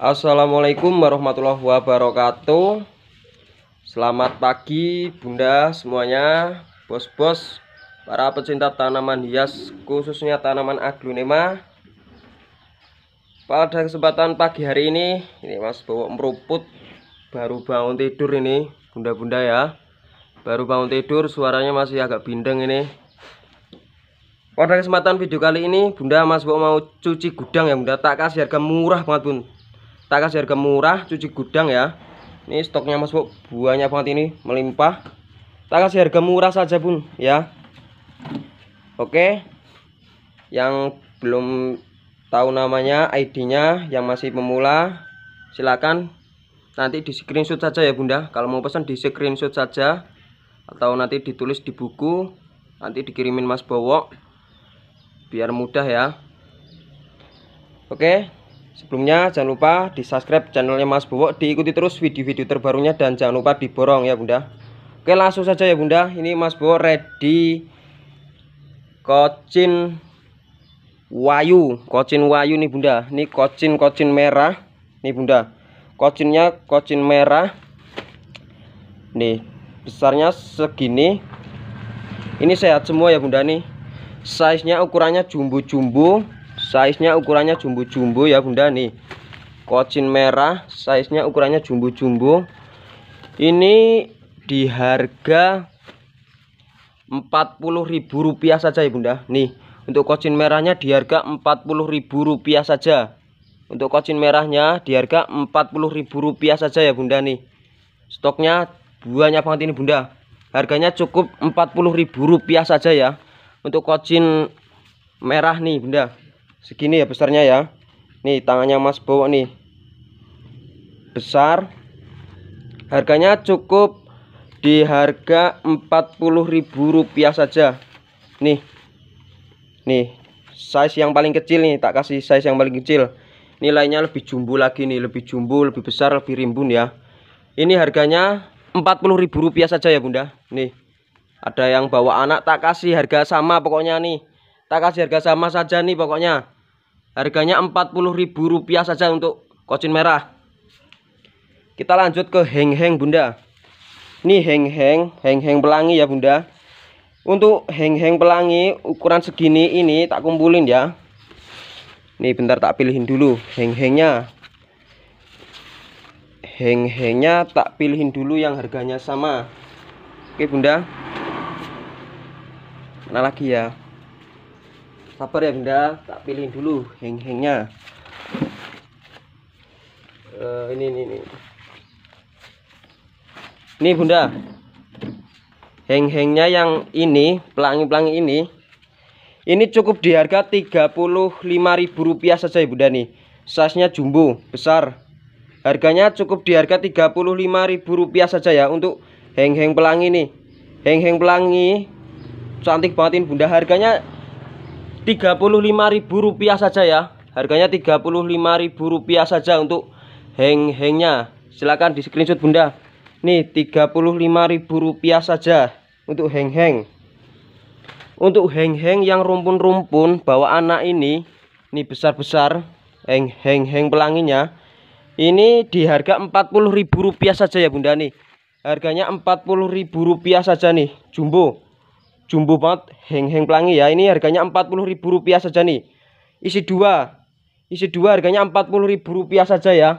Assalamualaikum warahmatullahi wabarakatuh Selamat pagi bunda semuanya Bos-bos Para pecinta tanaman hias Khususnya tanaman aglonema Pada kesempatan pagi hari ini Ini mas bawa meruput Baru bangun tidur ini Bunda-bunda ya Baru bangun tidur suaranya masih agak bindeng ini Pada kesempatan video kali ini Bunda mas bawa mau cuci gudang ya bunda Tak kasih harga murah banget bun tak kasih harga murah cuci gudang ya ini stoknya mas bu banyak banget ini melimpah tak kasih harga murah saja pun ya oke yang belum tahu namanya ID-nya yang masih pemula silakan nanti di screenshot saja ya bunda kalau mau pesan di screenshot saja atau nanti ditulis di buku nanti dikirimin mas Bowo biar mudah ya oke Sebelumnya jangan lupa di subscribe channelnya Mas Bowo Diikuti terus video-video terbarunya dan jangan lupa diborong ya bunda Oke langsung saja ya bunda Ini Mas Bowo ready Kocin Wayu Kocin Wayu nih bunda Ini kocin-kocin merah Nih bunda Kocinnya kocin merah Nih besarnya segini Ini sehat semua ya bunda nih Size nya ukurannya jumbo-jumbo size-nya ukurannya jumbo-jumbo ya Bunda nih kocin merah size-nya ukurannya jumbo-jumbo ini di harga Rp40.000 saja ya Bunda nih untuk kocin merahnya di harga Rp40.000 saja untuk kocin merahnya di harga Rp40.000 saja ya Bunda nih stoknya banyak banget ini Bunda harganya cukup Rp40.000 saja ya untuk kocin merah nih Bunda segini ya besarnya ya nih tangannya mas bawa nih besar harganya cukup di harga Rp40.000 saja nih nih size yang paling kecil nih tak kasih size yang paling kecil nilainya lebih jumbo lagi nih lebih jumbo lebih besar lebih rimbun ya ini harganya Rp40.000 saja ya Bunda nih ada yang bawa anak tak kasih harga sama pokoknya nih kita kasih harga sama saja nih pokoknya harganya Rp40.000 saja untuk kocin merah kita lanjut ke heng-heng bunda ini heng-heng heng-heng pelangi ya bunda untuk heng-heng pelangi ukuran segini ini tak kumpulin ya nih bentar tak pilihin dulu heng-hengnya heng-hengnya tak pilihin dulu yang harganya sama oke bunda mana lagi ya sabar ya bunda tak pilih dulu heng-hengnya uh, ini ini ini ini bunda heng-hengnya yang ini pelangi-pelangi ini ini cukup di harga rp rupiah saja ya Bunda nih size jumbo besar harganya cukup di harga rp rupiah saja ya untuk heng-heng pelangi nih heng-heng pelangi cantik banget ini Bunda harganya rp rupiah saja ya harganya rp rupiah saja untuk heng-hengnya silahkan di screenshot bunda nih rp rupiah saja untuk heng-heng untuk heng-heng yang rumpun-rumpun bawa anak ini ini besar-besar heng-heng pelanginya ini di harga rp rupiah saja ya bunda nih harganya rp rupiah saja nih jumbo jumbo banget heng-heng pelangi ya ini harganya rp rupiah saja nih isi dua isi dua harganya rp rupiah saja ya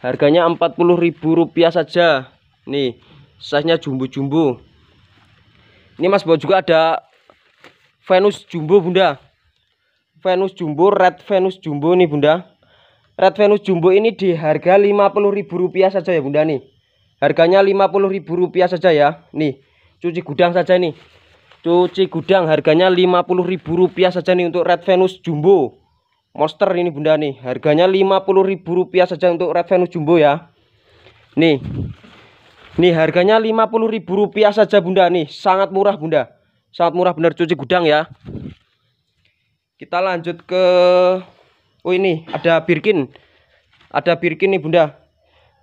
harganya rp rupiah saja nih size-nya jumbo-jumbo ini Mas bawa juga ada Venus jumbo Bunda Venus jumbo red Venus jumbo nih Bunda Red Venus jumbo ini di harga rp rupiah saja ya Bunda nih harganya rp rupiah saja ya nih cuci gudang saja nih cuci gudang harganya Rp50.000 saja nih untuk Red Venus Jumbo monster ini bunda nih harganya Rp50.000 saja untuk Red Venus Jumbo ya nih nih harganya Rp50.000 saja bunda nih sangat murah bunda sangat murah bener cuci gudang ya kita lanjut ke oh ini ada Birkin ada Birkin nih bunda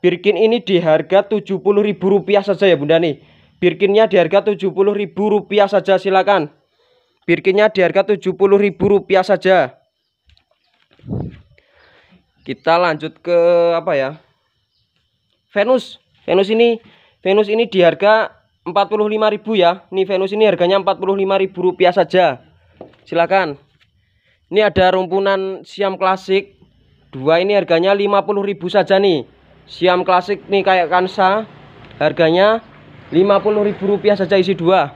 Birkin ini di harga Rp70.000 saja ya Bunda nih. Birkinnya di harga Rp70.000 saja silakan. Birkinnya di harga Rp70.000 saja. Kita lanjut ke apa ya? Venus. Venus ini Venus ini di harga 45.000 ya. Nih Venus ini harganya Rp45.000 saja. Silakan. Ini ada rumpunan siam klasik. Dua ini harganya rp 50.000 saja nih. Siam klasik nih kayak kansa. Harganya Rp50.000 saja isi dua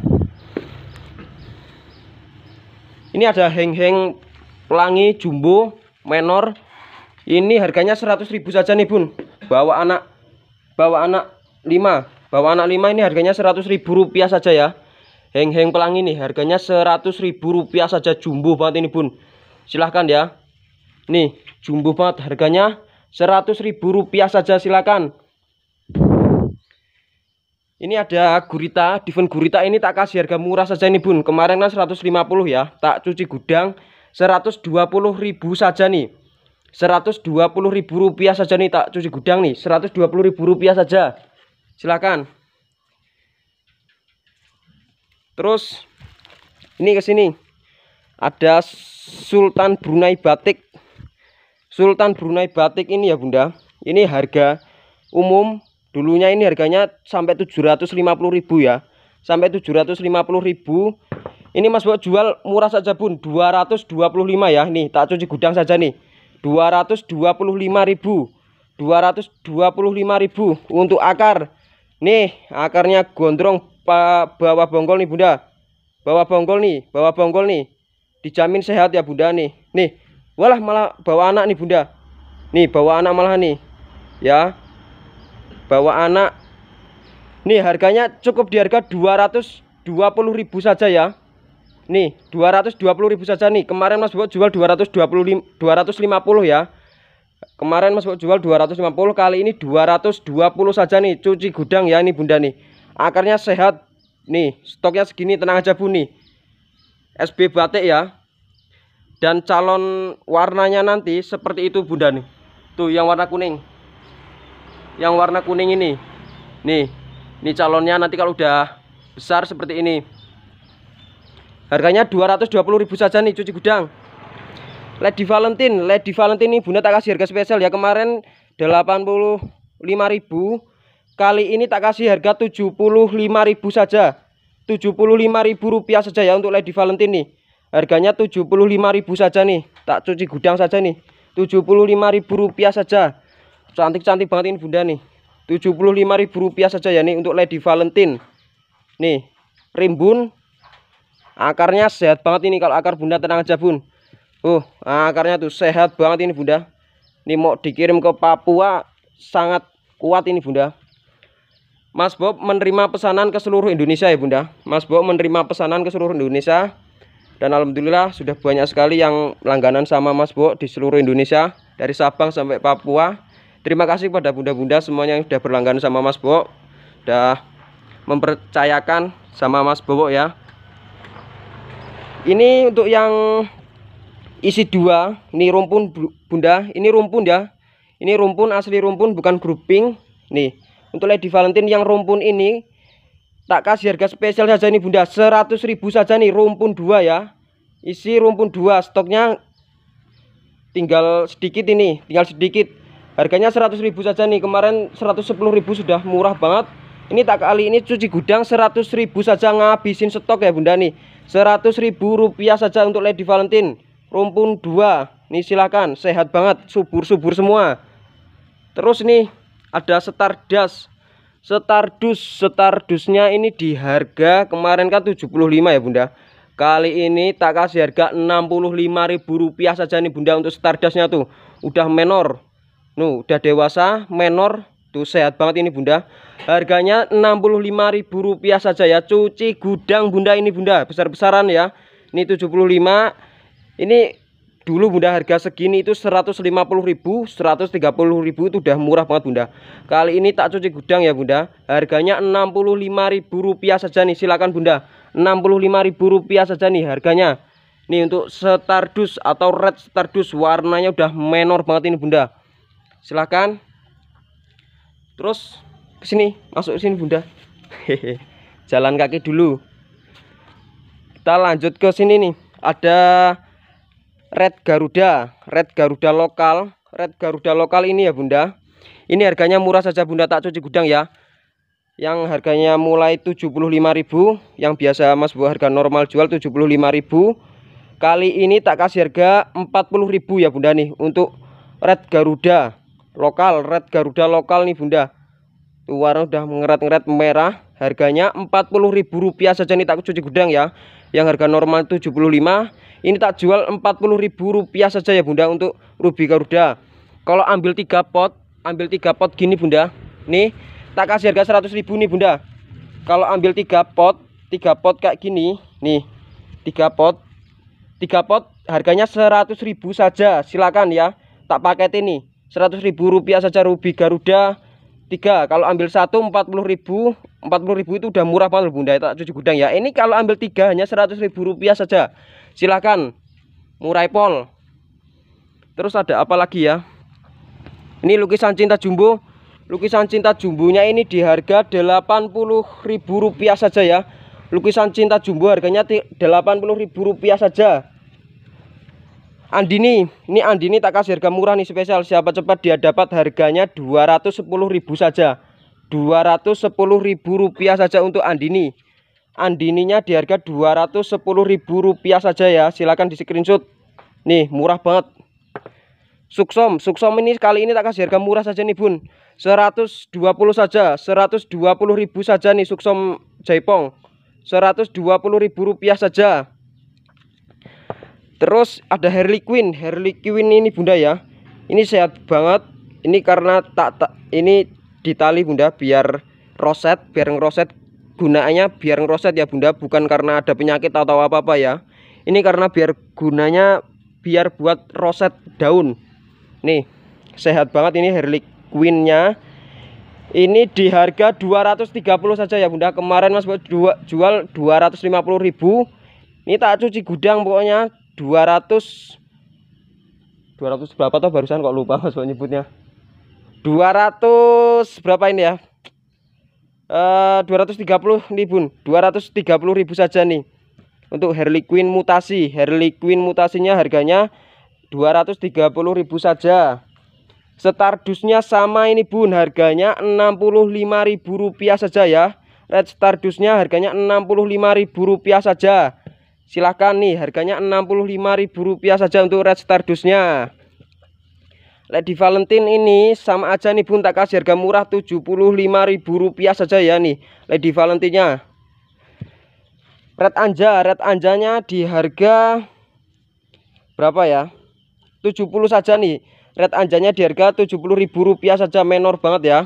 ini ada heng-heng pelangi jumbo menor ini harganya 100.000 saja nih bun bawa anak bawa anak 5 bawa anak 5 ini harganya 100.000 rupiah saja ya heng-heng pelangi nih harganya 100.000 rupiah saja jumbo banget ini bun silahkan ya nih jumbo banget harganya 100.000 rupiah saja silahkan ini ada gurita, Diven gurita ini tak kasih harga murah saja nih bun. Kemarin kan 150 ya, tak cuci gudang 120 ribu saja nih. 120 ribu rupiah saja nih tak cuci gudang nih. 120 ribu rupiah saja. Silakan. Terus ini ke sini. Ada Sultan Brunei Batik. Sultan Brunei Batik ini ya Bunda. Ini harga umum dulunya ini harganya sampai ribu ya sampai ribu. ini Mas bro jual murah saja Bun 225 ya nih tak cuci gudang saja nih ribu, 225.000 ribu untuk akar nih akarnya gondrong bawah bongkol nih Bunda bawah bongkol nih bawah bongkol nih dijamin sehat ya Bunda nih nih walah malah bawa anak nih Bunda nih bawa anak malah nih ya Bawa anak nih harganya cukup di harga 220.000 saja ya. Nih, 220.000 saja nih. Kemarin Mas Bok jual 220 250 ya. Kemarin Mas Bok jual 250, kali ini 220 saja nih. Cuci gudang ya ini Bunda nih. Akarnya sehat. Nih, stoknya segini tenang aja Bu nih. SB batik ya. Dan calon warnanya nanti seperti itu Bunda nih. Tuh yang warna kuning yang warna kuning ini nih ini calonnya nanti kalau udah besar seperti ini harganya 220.000 saja nih cuci gudang Lady Valentine Lady Valentine ini bunda tak kasih harga spesial ya kemarin 85.000 kali ini tak kasih harga 75.000 saja 75.000 rupiah saja ya untuk Lady Valentine nih harganya 75.000 saja nih tak cuci gudang saja nih 75.000 rupiah saja Cantik-cantik banget ini Bunda nih. rp rupiah saja ya nih untuk Lady Valentine. Nih, rimbun. Akarnya sehat banget ini kalau akar Bunda tenang aja, Bun. uh akarnya tuh sehat banget ini Bunda. Ini mau dikirim ke Papua sangat kuat ini Bunda. Mas Bob menerima pesanan ke seluruh Indonesia ya Bunda. Mas Bob menerima pesanan ke seluruh Indonesia dan alhamdulillah sudah banyak sekali yang langganan sama Mas bob di seluruh Indonesia dari Sabang sampai Papua terima kasih kepada bunda-bunda semuanya yang sudah berlangganan sama Mas Bowo sudah mempercayakan sama Mas Bowo ya ini untuk yang isi dua ini rumpun bunda ini rumpun ya ini rumpun asli rumpun bukan grouping nih untuk Lady Valentine yang rumpun ini tak kasih harga spesial saja ini bunda ribu saja nih rumpun dua ya isi rumpun dua stoknya tinggal sedikit ini tinggal sedikit Harganya 100.000 saja nih. Kemarin 110.000 sudah murah banget. Ini tak kali ini cuci gudang 100.000 saja ngabisin stok ya Bunda nih. 100.000 rupiah saja untuk Lady Valentine. Rumpun 2. Nih silakan, sehat banget, subur-subur semua. Terus nih ada Stardust. Stardust, Stardustnya ini di harga kemarin kan 75 ya Bunda. Kali ini tak kasih harga rp rupiah saja nih Bunda untuk Stardustnya tuh. Udah menor, Nuh, udah dewasa, menor, tuh sehat banget ini Bunda. Harganya Rp65.000 saja ya. Cuci gudang Bunda ini Bunda, besar-besaran ya. Ini 75. Ini dulu Bunda harga segini itu 150.000, 130.000 itu udah murah banget Bunda. Kali ini tak cuci gudang ya Bunda. Harganya Rp65.000 saja nih. Silakan Bunda. Rp65.000 saja nih harganya. Nih untuk Stardust atau Red Stardust warnanya udah menor banget ini Bunda silakan terus ke sini masuk ke sini bunda hehe jalan kaki dulu kita lanjut ke sini nih ada red garuda red garuda lokal red garuda lokal ini ya bunda ini harganya murah saja bunda tak cuci gudang ya yang harganya mulai 75.000 yang biasa mas bu harga normal jual 75.000 kali ini tak kasih harga 40.000 ya bunda nih untuk red garuda lokal red Garuda lokal nih Bunda tuh warna udah ngeret-ngeret merah harganya Rp40.000 saja nih tak cuci gudang ya yang harga normal 75 ini tak jual Rp40.000 saja ya Bunda untuk ruby Garuda kalau ambil tiga pot ambil tiga pot gini Bunda nih tak kasih harga 100.000 nih Bunda kalau ambil tiga pot tiga pot kayak gini nih Tiga pot tiga pot harganya 100.000 saja silakan ya tak paket ini 100 ribu rupiah saja rubi Garuda 3 kalau ambil 1 puluh ribu puluh ribu itu udah murah banget bunda tak cuci gudang ya ini kalau ambil 3 hanya seratus ribu rupiah saja silahkan murai pol terus ada apa lagi ya ini lukisan cinta jumbo lukisan cinta jumbunya ini di harga puluh ribu rupiah saja ya lukisan cinta jumbo harganya puluh ribu rupiah saja Andini, ini Andini tak kasih harga murah nih spesial. Siapa cepat dia dapat harganya 210.000 saja. 210.000 rupiah saja untuk Andini. Andininya di harga 210.000 rupiah saja ya. Silakan di screenshot. Nih, murah banget. Suksom, Suksom ini kali ini tak kasih harga murah saja nih, Bun. 120 saja, 120.000 saja nih Suksom Jaipong. 120.000 rupiah saja terus ada Harley Quinn Harley Quinn ini bunda ya ini sehat banget ini karena tak, tak ini ditali bunda biar roset biar ngeroset gunanya biar ngeroset ya bunda bukan karena ada penyakit atau apa-apa ya ini karena biar gunanya biar buat roset daun nih sehat banget ini Harley Quinnya ini di harga 230 saja ya Bunda kemarin Mas buat jual 250.000 ini tak cuci gudang pokoknya 200 200 berapa toh barusan kok lupa Mas nyebutnya. 200 berapa ini ya? uh, 230 ribu. 230 ribu saja nih. Untuk Harley Quinn mutasi. Harley Quinn mutasinya harganya 230 ribu saja. Stardustnya sama ini Bun, harganya ribu rupiah saja ya. Red Stardustnya harganya ribu rupiah saja silahkan nih harganya Rp65.000 saja untuk red star dusnya Lady Valentine ini sama aja nih bun tak kasih harga murah Rp75.000 saja ya nih Lady Valentine nya Red Anja Red Anjanya di harga berapa ya 70 saja nih Red Anjanya di harga Rp70.000 saja menor banget ya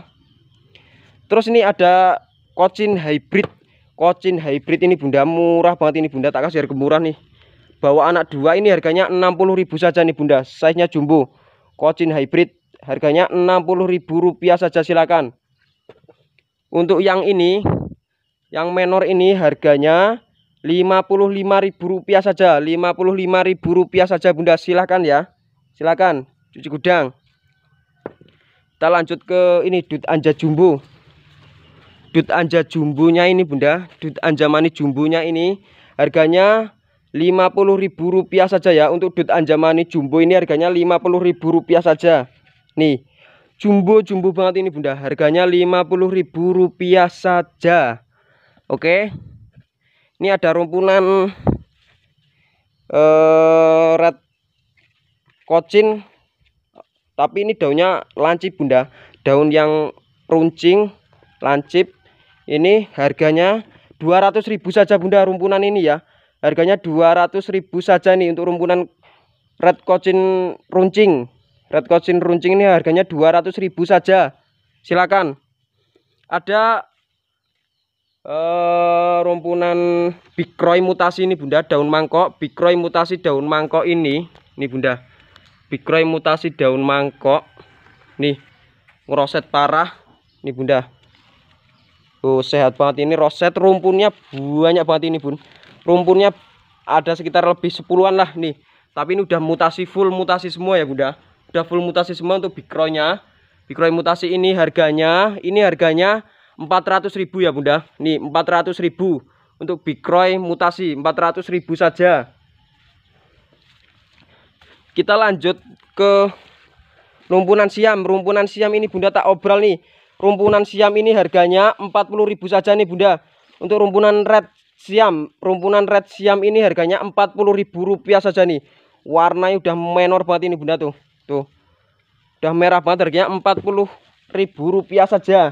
Terus ini ada Cochin Hybrid kocin hybrid ini bunda murah banget ini bunda tak kasih harga murah nih bawa anak dua ini harganya 60.000 saja nih bunda size nya jumbo kocin hybrid harganya 60.000 rupiah saja silakan untuk yang ini yang menor ini harganya 55.000 rupiah saja 55.000 rupiah saja bunda silakan ya silakan cuci gudang kita lanjut ke ini dut anja jumbo dut anja jumbunya ini bunda dut anja manis jumbunya ini harganya Rp50.000 saja ya untuk dut anja jumbo ini harganya Rp50.000 saja nih jumbo-jumbo banget ini bunda harganya Rp50.000 saja oke ini ada rumpunan eh red kocin tapi ini daunnya lancip bunda daun yang runcing lancip ini harganya 200.000 saja Bunda rumpunan ini ya. Harganya 200.000 saja nih untuk rumpunan red cochin runcing. Red cochin runcing ini harganya 200.000 saja. Silakan. Ada uh, rumpunan bikroy mutasi ini Bunda, daun mangkok, bikroy mutasi daun mangkok ini. Nih Bunda. Bikroy mutasi daun mangkok. Nih, ngeroset parah. Nih Bunda tuh sehat banget ini roset rumpunnya banyak banget ini bun rumpunnya ada sekitar lebih sepuluhan lah nih tapi ini udah mutasi full mutasi semua ya bunda udah full mutasi semua untuk bikronya bikroy mutasi ini harganya ini harganya ribu ya bunda nih ribu untuk bikroy mutasi ribu saja kita lanjut ke rumpunan siam rumpunan siam ini bunda tak obral nih Rumpunan siam ini harganya 40.000 saja nih Bunda. Untuk rumpunan red siam, rumpunan red siam ini harganya 40.000 rupiah saja nih. Warnanya udah menor banget ini Bunda tuh. Tuh. Udah merah banget harganya 40.000 rupiah saja.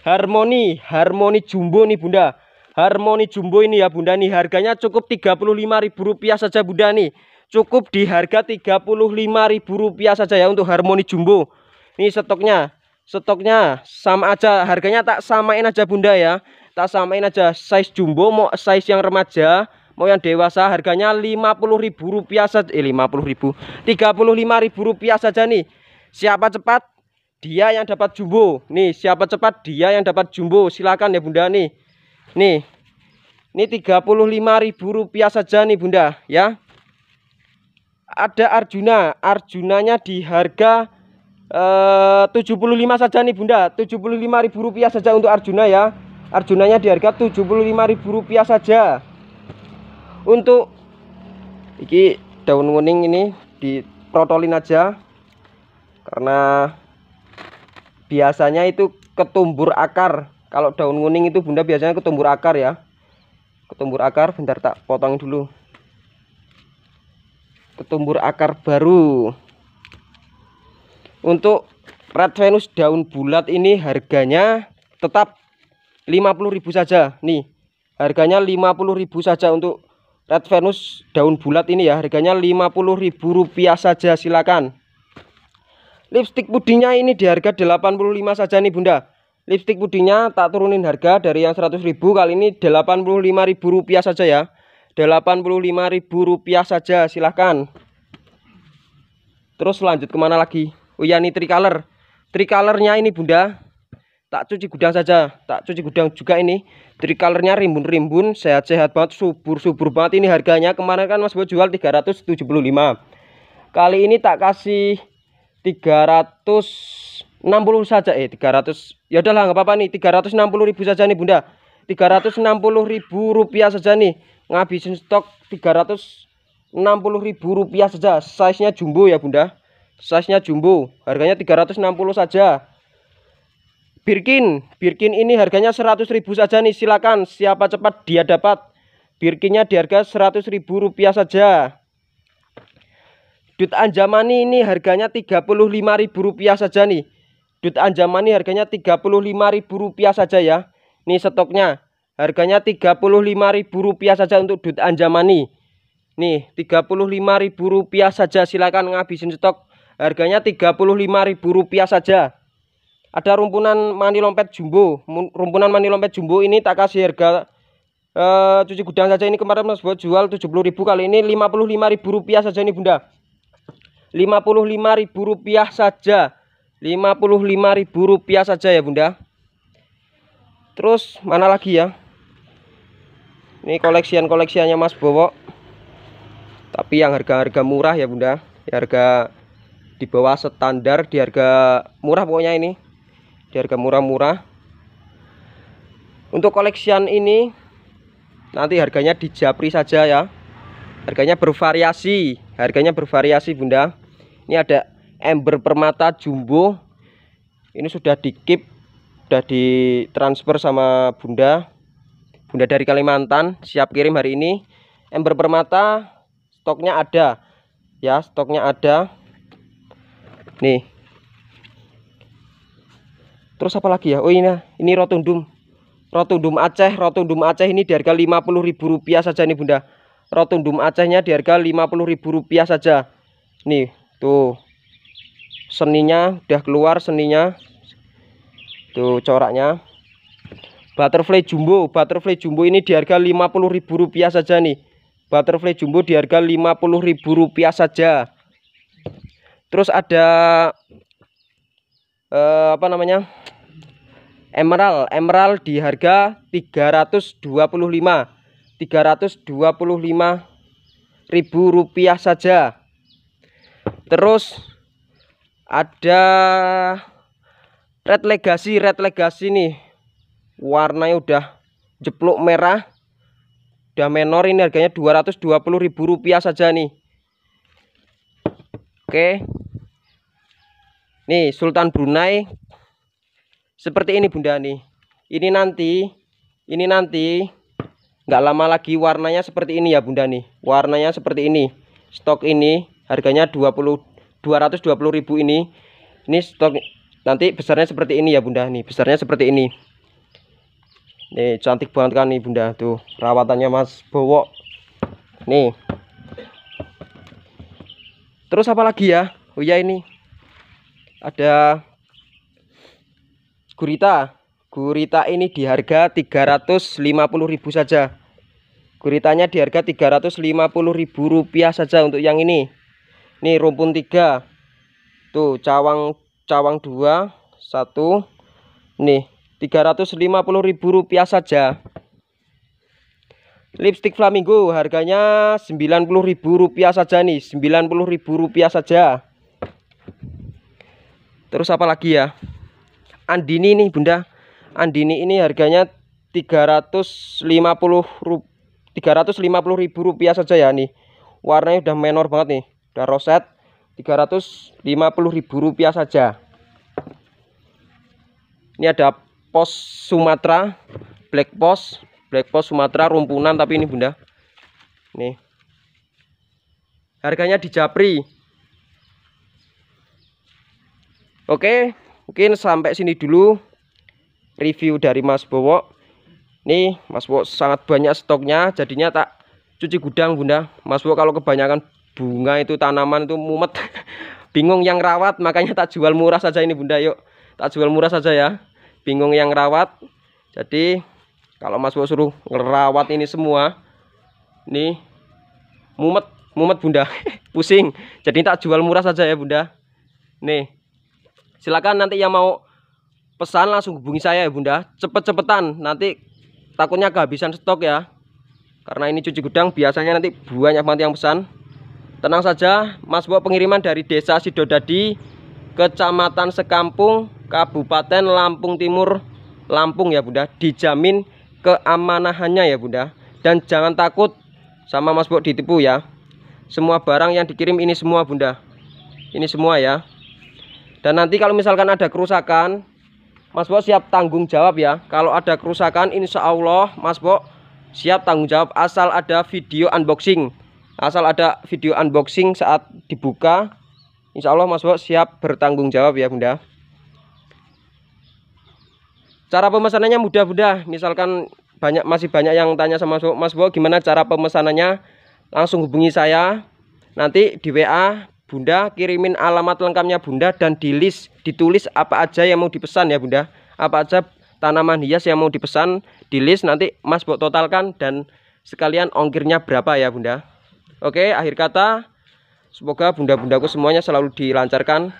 Harmoni, harmoni jumbo nih Bunda. Harmoni jumbo ini ya Bunda nih harganya cukup 35.000 rupiah saja Bunda nih cukup di harga 35.000 rupiah saja ya untuk harmoni jumbo. Ini stoknya stoknya sama aja harganya tak samain aja bunda ya tak samain aja size jumbo mau size yang remaja mau yang dewasa harganya Rp50.000 saja eh Rp50.000 Rp35.000 saja nih siapa cepat dia yang dapat jumbo nih siapa cepat dia yang dapat jumbo silakan ya bunda nih nih ini Rp35.000 saja nih bunda ya ada Arjuna Arjunanya di harga Eh, tujuh puluh lima saja nih Bunda, tujuh puluh rupiah saja untuk Arjuna ya. Arjunanya di harga tujuh puluh rupiah saja. Untuk iki daun kuning ini diprotolin aja karena biasanya itu ketumbur akar. Kalau daun kuning itu Bunda biasanya ketumbur akar ya. Ketumbur akar, bentar tak potong dulu. Ketumbur akar baru. Untuk Red Venus daun bulat ini harganya tetap 50.000 saja. Nih, harganya 50.000 saja untuk Red Venus daun bulat ini ya. Harganya rp rupiah saja, silakan. Lipstik pudingnya ini di harga 85 saja nih, Bunda. Lipstik pudingnya tak turunin harga dari yang 100.000 kali ini rp rupiah saja ya. rp rupiah saja, silahkan. Terus lanjut kemana lagi? Oh ya ini tricolor. Tricolornya ini Bunda. Tak cuci gudang saja, tak cuci gudang juga ini. Tricolornya rimbun-rimbun, sehat-sehat banget, subur-subur banget ini harganya. Kemarin kan Mas Bo jual 375. Kali ini tak kasih 360 saja eh 300. Ya udahlah nggak apa-apa nih 360 ribu saja nih Bunda. 360 ribu rupiah saja nih. Ngabisin stok 360 ribu rupiah saja. Size-nya jumbo ya Bunda size-nya jumbo, harganya 360 saja. Birkin, Birkin ini harganya 100.000 saja nih, silakan siapa cepat dia dapat. Birkinnya di harga 100.000 rupiah saja. Dut Anjamani ini harganya 35.000 rupiah saja nih. Dut Anjamani harganya 35.000 rupiah saja ya. Nih stoknya. Harganya 35.000 rupiah saja untuk Dut Anjamani. Nih, 35.000 rupiah saja silakan ngabisin stok Harganya Rp35.000 saja. Ada rumpunan mani lompet jumbo. Rumpunan mani lompet jumbo ini tak kasih harga uh, cuci gudang saja ini kemarin Mas buat jual 70.000 kali ini Rp55.000 saja ini Bunda. Rp55.000 saja. Rp55.000 saja ya Bunda. Terus mana lagi ya? Ini koleksian-koleksiannya Mas Bowo. Tapi yang harga-harga murah ya Bunda. Ya, harga di bawah standar di harga murah pokoknya ini di harga murah-murah untuk koleksian ini nanti harganya di japri saja ya harganya bervariasi harganya bervariasi bunda ini ada ember permata jumbo ini sudah dikip sudah ditransfer sama bunda bunda dari Kalimantan siap kirim hari ini ember permata stoknya ada ya stoknya ada nih terus apa lagi ya oh ini ini rotundum rotundum Aceh rotundum Aceh ini di harga Rp50.000 saja nih Bunda rotundum Acehnya di harga Rp50.000 saja nih tuh seninya udah keluar seninya tuh coraknya butterfly jumbo butterfly jumbo ini di harga Rp50.000 saja nih butterfly jumbo di harga Rp50.000 saja terus ada eh, apa namanya emerald emerald di harga 325 325 ribu rupiah saja terus ada red legacy red legacy nih warnanya udah jeplok merah udah menor ini harganya 220 ribu rupiah saja nih oke Nih, Sultan Brunei seperti ini Bunda nih. Ini nanti ini nanti nggak lama lagi warnanya seperti ini ya Bunda nih. Warnanya seperti ini. Stok ini harganya 20 220.000 ini. Ini stok nanti besarnya seperti ini ya Bunda nih. Besarnya seperti ini. Nih, cantik banget kan nih Bunda tuh. Perawatannya Mas Bowo. Nih. Terus apa lagi ya? Oh ya ini ada gurita gurita ini di harga 350.000 saja guritanya di harga 350.000 rupiah saja untuk yang ini ini rumpun 3 tuh cawang cawang 2 satu nih 350.000 rupiah saja lipstick flamingo harganya 90.000 rupiah saja nih 90.000 rupiah saja terus apa lagi ya Andini nih Bunda Andini ini harganya 350 rup 350 ribu rupiah saja ya nih warnanya udah menor banget nih udah roset 350 ribu rupiah saja ini ada pos Sumatera black pos black pos Sumatera rumpunan tapi ini Bunda nih harganya di Japri Oke, mungkin sampai sini dulu review dari Mas Bowo. Nih, Mas Bowo sangat banyak stoknya, jadinya tak cuci gudang, Bunda. Mas Bowo kalau kebanyakan bunga itu tanaman itu mumet. Bingung yang rawat, makanya tak jual murah saja ini, Bunda. Yuk, tak jual murah saja ya. Bingung yang rawat. Jadi, kalau Mas Bowo suruh ngerawat ini semua, nih mumet, mumet, Bunda. Pusing. Jadi tak jual murah saja ya, Bunda. Nih silakan nanti yang mau pesan langsung hubungi saya ya bunda cepet-cepetan nanti takutnya kehabisan stok ya karena ini cuci gudang biasanya nanti banyak banget yang pesan tenang saja mas bawa pengiriman dari desa Sidodadi kecamatan Sekampung Kabupaten Lampung Timur Lampung ya bunda dijamin keamanahannya ya bunda dan jangan takut sama mas bawa ditipu ya semua barang yang dikirim ini semua bunda ini semua ya dan nanti kalau misalkan ada kerusakan, Mas Bo siap tanggung jawab ya. Kalau ada kerusakan, insya Allah Mas Bo siap tanggung jawab asal ada video unboxing. Asal ada video unboxing saat dibuka, insya Allah Mas Bo siap bertanggung jawab ya Bunda. Cara pemesanannya mudah Bunda. Misalkan banyak masih banyak yang tanya sama Mas Bo gimana cara pemesanannya, langsung hubungi saya. Nanti di WA Bunda kirimin alamat lengkapnya Bunda dan di list ditulis apa aja yang mau dipesan ya Bunda apa aja tanaman hias yang mau dipesan di list nanti Mas buat totalkan dan sekalian ongkirnya berapa ya Bunda Oke akhir kata semoga bunda-bundaku semuanya selalu dilancarkan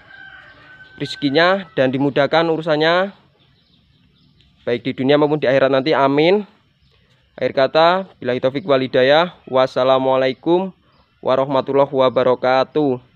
rezekinya dan dimudahkan urusannya baik di dunia maupun di akhirat nanti amin akhir kata bila taufik walidayah wassalamualaikum warahmatullahi wabarakatuh